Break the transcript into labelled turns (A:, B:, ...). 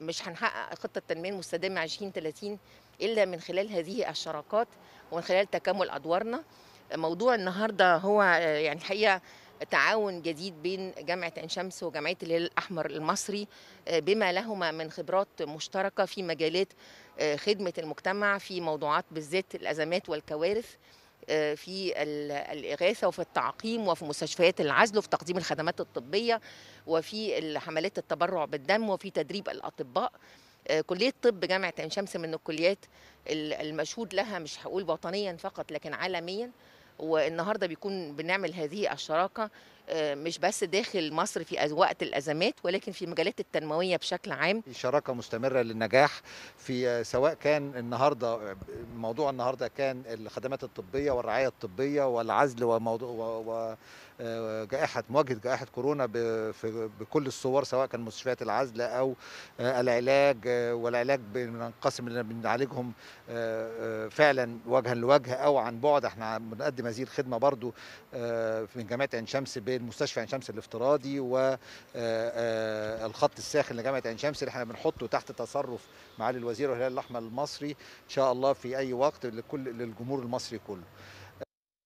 A: مش هنحقق خطة التنمية المستدامة 2030 إلا من خلال هذه الشراكات ومن خلال تكامل أدوارنا موضوع النهاردة هو يعني الحقيقة تعاون جديد بين جامعة عين شمس وجمعية الهلال الأحمر المصري بما لهما من خبرات مشتركة في مجالات خدمة المجتمع في موضوعات بالذات الأزمات والكوارث آه، في الإغاثة وفي التعقيم وفي مستشفيات العزل وفي تقديم الخدمات الطبية وفي حملات التبرع بالدم وفي تدريب الأطباء آه، كلية طب جامعة عين شمس من الكليات المشهود لها مش هقول وطنيا فقط لكن عالميا والنهارده بيكون بنعمل هذه الشراكه مش بس داخل مصر في وقت الازمات ولكن في المجالات التنمويه بشكل عام في شراكه مستمره للنجاح في سواء كان النهارده موضوع
B: النهارده كان الخدمات الطبيه والرعايه الطبيه والعزل وموضوع و... آه، جائحه مواجهه جائحه كورونا بكل الصور سواء كان مستشفيات العزل او آه، العلاج آه، والعلاج بننقسم بنعالجهم فعلا وجها لوجه او عن بعد احنا بنقدم هذه الخدمه برضو من جامعه عين شمس مستشفى عين شمس الافتراضي والخط آه، آه، الساخن لجامعه عين شمس اللي احنا بنحطه تحت تصرف معالي الوزير الهلال الاحمر المصري ان شاء الله في اي وقت لكل للجمهور المصري كله